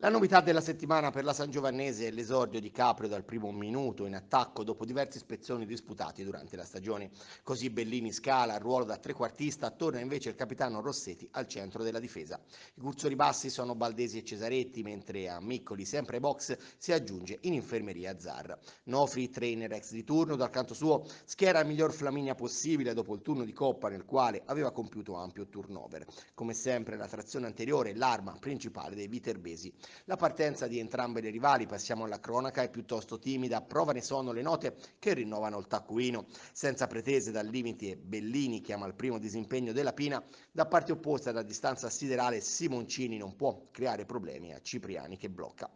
La novità della settimana per la San Giovannese è l'esordio di Caprio dal primo minuto in attacco dopo diverse ispezioni disputate durante la stagione. Così Bellini scala al ruolo da trequartista, torna invece il capitano Rossetti al centro della difesa. I cursori bassi sono Baldesi e Cesaretti, mentre a Miccoli, sempre box, si aggiunge in infermeria Zar. Nofri, trainer ex di turno, dal canto suo schiera il miglior Flaminia possibile dopo il turno di Coppa nel quale aveva compiuto ampio turnover. Come sempre la trazione anteriore è l'arma principale dei Viterbesi. La partenza di entrambe le rivali, passiamo alla cronaca, è piuttosto timida, prova ne sono le note che rinnovano il taccuino. Senza pretese dal limite Bellini chiama il primo disimpegno della Pina, da parte opposta da distanza siderale Simoncini non può creare problemi a Cipriani che blocca.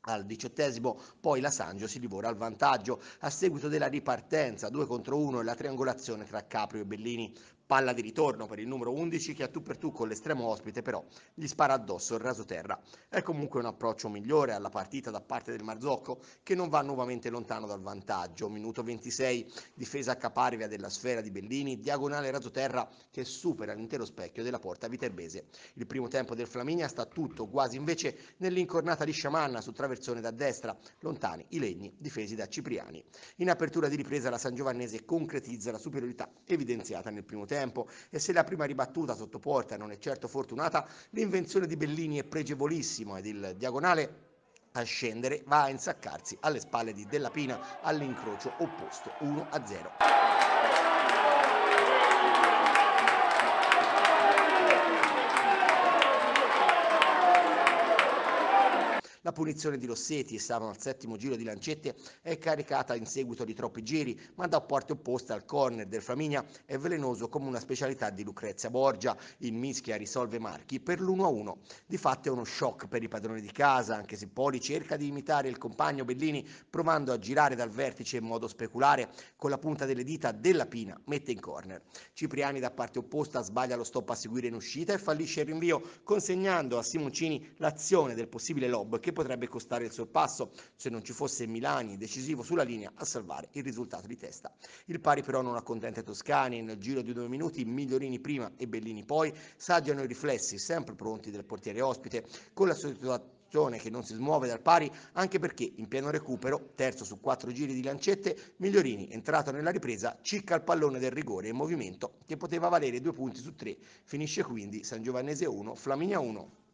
Al diciottesimo poi la Sangio si divora al vantaggio a seguito della ripartenza 2 contro 1 e la triangolazione tra Caprio e Bellini palla di ritorno per il numero 11 che a tu per tu con l'estremo ospite però gli spara addosso il raso terra. È comunque un approccio migliore alla partita da parte del Marzocco che non va nuovamente lontano dal vantaggio. Minuto 26, difesa a caparvia della sfera di Bellini, diagonale raso terra che supera l'intero specchio della porta viterbese. Il primo tempo del Flaminia sta tutto quasi invece nell'incornata di Sciamanna su traversone da destra, lontani i legni difesi da Cipriani. In apertura di ripresa la San Giovannese concretizza la superiorità evidenziata nel primo tempo tempo e se la prima ribattuta sotto porta non è certo fortunata, l'invenzione di Bellini è pregevolissima ed il diagonale a scendere va a insaccarsi alle spalle di Della Pina all'incrocio opposto 1-0. La punizione di Rossetti, estraneo al settimo giro di Lancette, è caricata in seguito di troppi giri, ma da porte opposte al corner del Flaminia è velenoso come una specialità di Lucrezia Borgia. Il mischia risolve Marchi per l'1-1. Di fatto è uno shock per i padroni di casa, anche se Poli cerca di imitare il compagno Bellini provando a girare dal vertice in modo speculare con la punta delle dita della Pina, mette in corner. Cipriani da parte opposta sbaglia lo stop a seguire in uscita e fallisce il rinvio, consegnando a Simoncini l'azione del possibile lob che potrebbe costare il sorpasso se non ci fosse Milani decisivo sulla linea a salvare il risultato di testa. Il pari però non accontenta i toscani, nel giro di due minuti Migliorini prima e Bellini poi saggiano i riflessi sempre pronti del portiere ospite con la sostituzione che non si smuove dal pari anche perché in pieno recupero, terzo su quattro giri di lancette, Migliorini, entrato nella ripresa, circa il pallone del rigore in movimento che poteva valere due punti su tre. Finisce quindi San Giovannese 1, Flaminia 1,